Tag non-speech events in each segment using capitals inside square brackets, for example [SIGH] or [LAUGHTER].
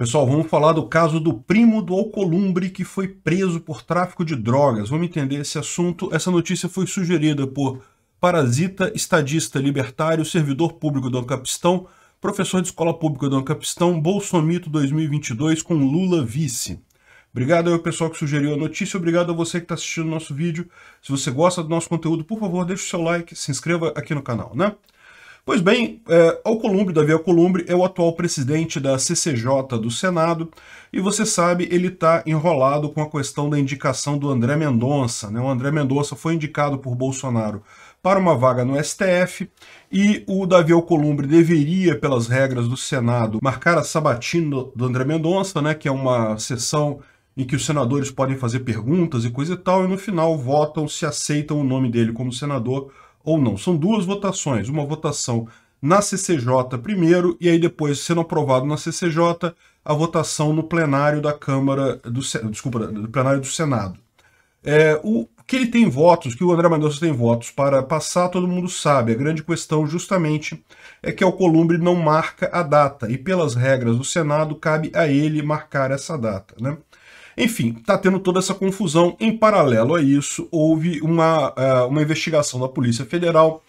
Pessoal, vamos falar do caso do primo do Alcolumbre que foi preso por tráfico de drogas. Vamos entender esse assunto. Essa notícia foi sugerida por parasita, estadista libertário, servidor público do Ancapistão, professor de escola pública do Ancapistão, Bolsomito 2022 com Lula vice. Obrigado ao pessoal que sugeriu a notícia, obrigado a você que está assistindo o nosso vídeo. Se você gosta do nosso conteúdo, por favor, deixe o seu like, se inscreva aqui no canal, né? Pois bem, é, Alcolumbre, Davi Alcolumbre, é o atual presidente da CCJ do Senado, e você sabe, ele está enrolado com a questão da indicação do André Mendonça. Né? O André Mendonça foi indicado por Bolsonaro para uma vaga no STF e o Davi Alcolumbre deveria, pelas regras do Senado, marcar a sabatina do André Mendonça, né, que é uma sessão em que os senadores podem fazer perguntas e coisa e tal, e no final votam se aceitam o nome dele como senador ou não. São duas votações, uma votação na CCJ primeiro e aí depois, sendo aprovado na CCJ, a votação no plenário da Câmara, do, desculpa, do plenário do Senado. É, o que ele tem votos, que o André Mendonça tem votos para passar, todo mundo sabe. A grande questão, justamente, é que o Columbre não marca a data e, pelas regras do Senado, cabe a ele marcar essa data. Né? Enfim, está tendo toda essa confusão. Em paralelo a isso, houve uma, é, uma investigação da Polícia Federal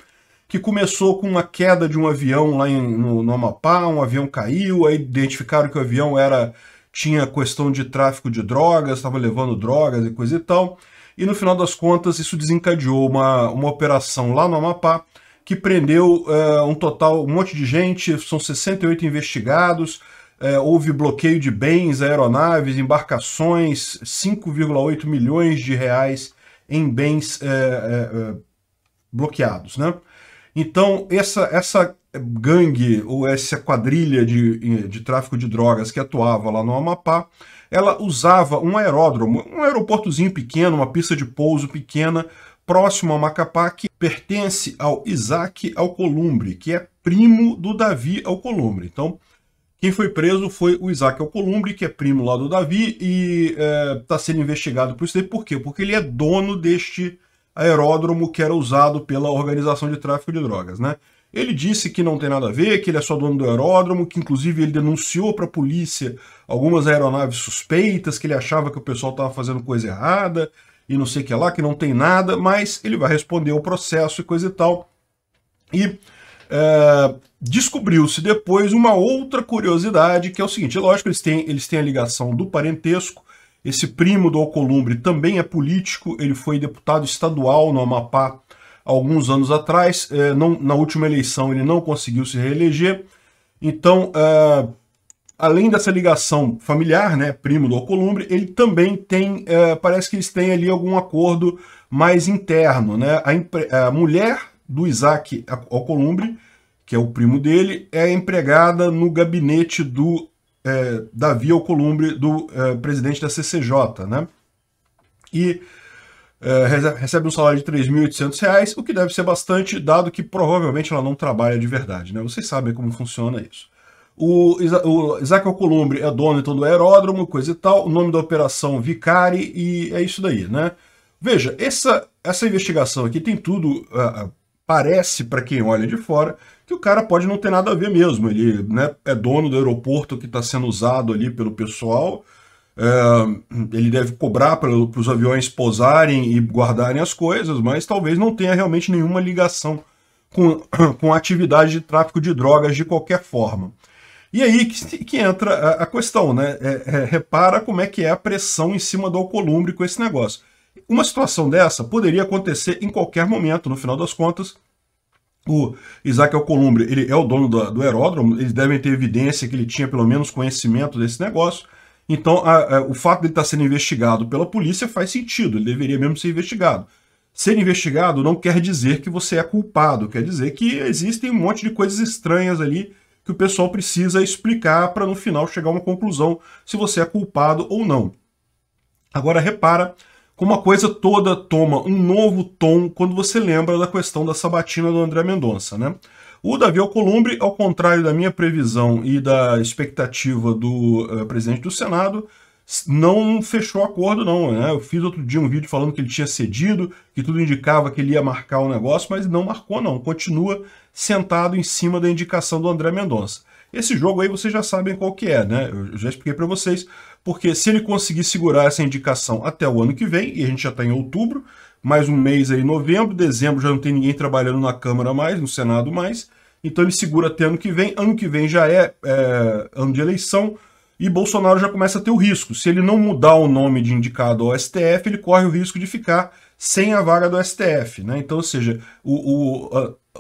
que começou com uma queda de um avião lá em, no, no Amapá, um avião caiu, aí identificaram que o avião era tinha questão de tráfico de drogas, estava levando drogas e coisa e tal. E no final das contas, isso desencadeou uma, uma operação lá no Amapá que prendeu uh, um total, um monte de gente, são 68 investigados, é, houve bloqueio de bens, aeronaves, embarcações, 5,8 milhões de reais em bens é, é, é, bloqueados. Né? Então, essa, essa gangue ou essa quadrilha de, de tráfico de drogas que atuava lá no Amapá, ela usava um aeródromo, um aeroportozinho pequeno, uma pista de pouso pequena, próximo a Macapá, que pertence ao Isaac Alcolumbre, que é primo do Davi Alcolumbre. Então, quem foi preso foi o Isaac Alcolumbre, que é primo lá do Davi, e está é, tá sendo investigado por isso aí. Por quê? Porque ele é dono deste aeródromo que era usado pela organização de tráfico de drogas, né? Ele disse que não tem nada a ver, que ele é só dono do aeródromo, que inclusive ele denunciou para a polícia algumas aeronaves suspeitas, que ele achava que o pessoal estava fazendo coisa errada e não sei o que lá, que não tem nada, mas ele vai responder o processo e coisa e tal. E é, Descobriu-se depois uma outra curiosidade, que é o seguinte, é lógico, eles têm, eles têm a ligação do parentesco, esse primo do Alcolumbre também é político, ele foi deputado estadual no Amapá alguns anos atrás, é, não, na última eleição ele não conseguiu se reeleger, então, é, além dessa ligação familiar, né, primo do Alcolumbre, ele também tem, é, parece que eles têm ali algum acordo mais interno, né, a, a mulher do Isaac Alcolumbre, que é o primo dele, é empregada no gabinete do é, Davi Alcolumbre, do é, presidente da CCJ, né? E é, recebe um salário de R$ 3.800, o que deve ser bastante, dado que provavelmente ela não trabalha de verdade, né? Vocês sabem como funciona isso. O, Isa o Isaac Alcolumbre é dono então do aeródromo, coisa e tal, o nome da operação Vicari, e é isso daí, né? Veja, essa, essa investigação aqui tem tudo uh, parece para quem olha de fora que o cara pode não ter nada a ver mesmo. Ele né, é dono do aeroporto que está sendo usado ali pelo pessoal. É, ele deve cobrar para os aviões pousarem e guardarem as coisas, mas talvez não tenha realmente nenhuma ligação com, [COUGHS] com a atividade de tráfico de drogas de qualquer forma. E aí que, que entra a, a, questão, né? É, é, repara como é que é a pressão em cima do Alcolumbre com esse negócio. Uma situação dessa poderia acontecer em qualquer momento, no final das contas. O Isaac Alcolumbre, ele é o dono do, do aeródromo, eles devem ter evidência que ele tinha pelo menos conhecimento desse negócio. Então, a, a, o fato de ele estar tá sendo investigado pela polícia faz sentido, ele deveria mesmo ser investigado. Ser investigado não quer dizer que você é culpado, quer dizer que existem um monte de coisas estranhas ali que o pessoal precisa explicar para no final chegar a uma conclusão se você é culpado ou não. Agora repara como a coisa toda toma um novo tom quando você lembra da questão da sabatina do André Mendonça, né? O Davi Alcolumbre, ao contrário da minha previsão e da expectativa do uh, presidente do Senado, não fechou acordo, não. Né? Eu fiz outro dia um vídeo falando que ele tinha cedido, que tudo indicava que ele ia marcar o negócio, mas não marcou, não. Continua sentado em cima da indicação do André Mendonça. Esse jogo aí vocês já sabem qual que é, né? Eu já expliquei para vocês porque se ele conseguir segurar essa indicação até o ano que vem, e a gente já está em outubro, mais um mês aí, novembro, dezembro, já não tem ninguém trabalhando na Câmara mais, no Senado mais, então ele segura até ano que vem, ano que vem já é, é ano de eleição, e Bolsonaro já começa a ter o risco. Se ele não mudar o nome de indicado ao STF, ele corre o risco de ficar sem a vaga do STF. Né? Então, ou seja, o, o,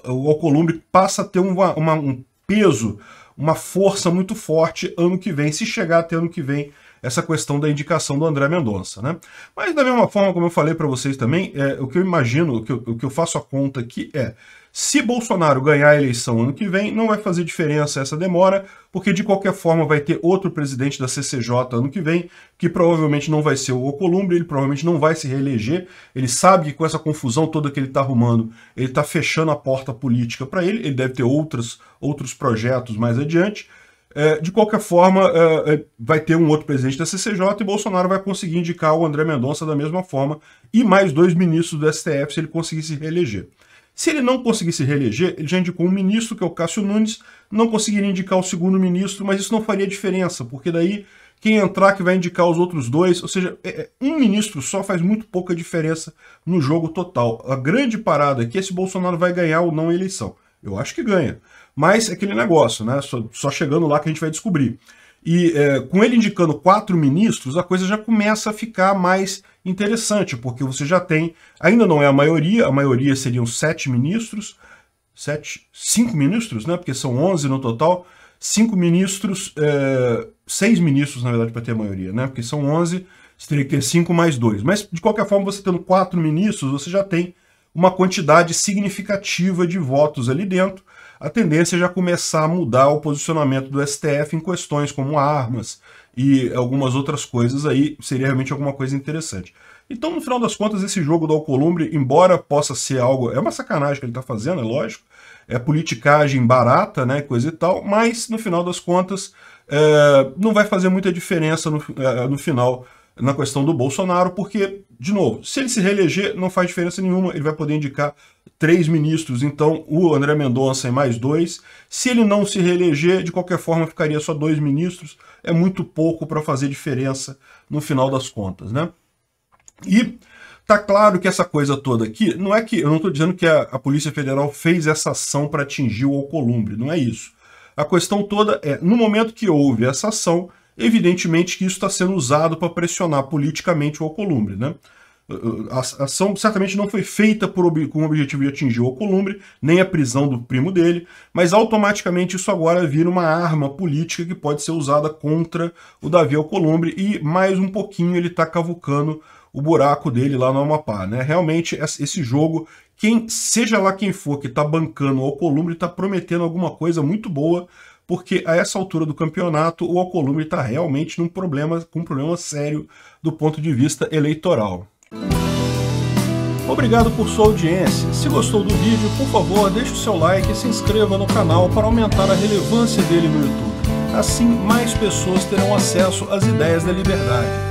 a, o Alcolumbre passa a ter uma, uma, um peso, uma força muito forte ano que vem, se chegar até ano que vem essa questão da indicação do André Mendonça. Né? Mas da mesma forma, como eu falei para vocês também, é, o que eu imagino, o que eu, o que eu faço a conta aqui é se Bolsonaro ganhar a eleição ano que vem, não vai fazer diferença essa demora, porque de qualquer forma vai ter outro presidente da CCJ ano que vem, que provavelmente não vai ser o Ocolumbre, ele provavelmente não vai se reeleger. Ele sabe que com essa confusão toda que ele está arrumando, ele está fechando a porta política para ele, ele deve ter outros, outros projetos mais adiante. É, de qualquer forma, é, é, vai ter um outro presidente da CCJ e Bolsonaro vai conseguir indicar o André Mendonça da mesma forma e mais dois ministros do STF se ele conseguir se reeleger. Se ele não conseguir se reeleger, ele já indicou um ministro, que é o Cássio Nunes, não conseguiria indicar o segundo ministro, mas isso não faria diferença, porque daí quem entrar que vai indicar os outros dois, ou seja, um ministro só faz muito pouca diferença no jogo total. A grande parada é que esse Bolsonaro vai ganhar ou não a eleição. Eu acho que ganha mas é aquele negócio, né? Só, só, chegando lá que a gente vai descobrir. E é, com ele indicando quatro ministros, a coisa já começa a ficar mais interessante, porque você já tem, ainda não é a maioria, a maioria seriam sete ministros, sete, cinco ministros, né? Porque são onze no total, cinco ministros, é, seis ministros, na verdade, para ter a maioria, né? Porque são onze, você teria que ter cinco mais dois. Mas, de qualquer forma, você tendo quatro ministros, você já tem uma quantidade significativa de votos ali dentro, a tendência é já começar a mudar o posicionamento do STF em questões como armas e algumas outras coisas aí, seria realmente alguma coisa interessante. Então, no final das contas, esse jogo do Alcolumbre, embora possa ser algo... É uma sacanagem que ele está fazendo, é lógico, é politicagem barata, né, coisa e tal, mas, no final das contas, é, não vai fazer muita diferença no, é, no final na questão do Bolsonaro, porque, de novo, se ele se reeleger, não faz diferença nenhuma, ele vai poder indicar três ministros, então o André Mendonça e mais dois. Se ele não se reeleger, de qualquer forma ficaria só dois ministros, é muito pouco para fazer diferença no final das contas, né? E tá claro que essa coisa toda aqui, não é que, eu não estou dizendo que a, a Polícia Federal fez essa ação para atingir o Alcolumbre, não é isso. A questão toda é, no momento que houve essa ação, Evidentemente que isso está sendo usado para pressionar politicamente o Alcolumbre. Né? A ação certamente não foi feita por, com o objetivo de atingir o Alcolumbre, nem a prisão do primo dele, mas automaticamente isso agora vira uma arma política que pode ser usada contra o Davi Alcolumbre e mais um pouquinho ele está cavucando o buraco dele lá no Amapá. Né? Realmente esse jogo, quem seja lá quem for que está bancando o Alcolumbre, está prometendo alguma coisa muito boa porque a essa altura do campeonato o Alcolumbre está realmente num problema, com um problema sério do ponto de vista eleitoral. Obrigado por sua audiência. Se gostou do vídeo, por favor, deixe o seu like e se inscreva no canal para aumentar a relevância dele no YouTube. Assim, mais pessoas terão acesso às ideias da liberdade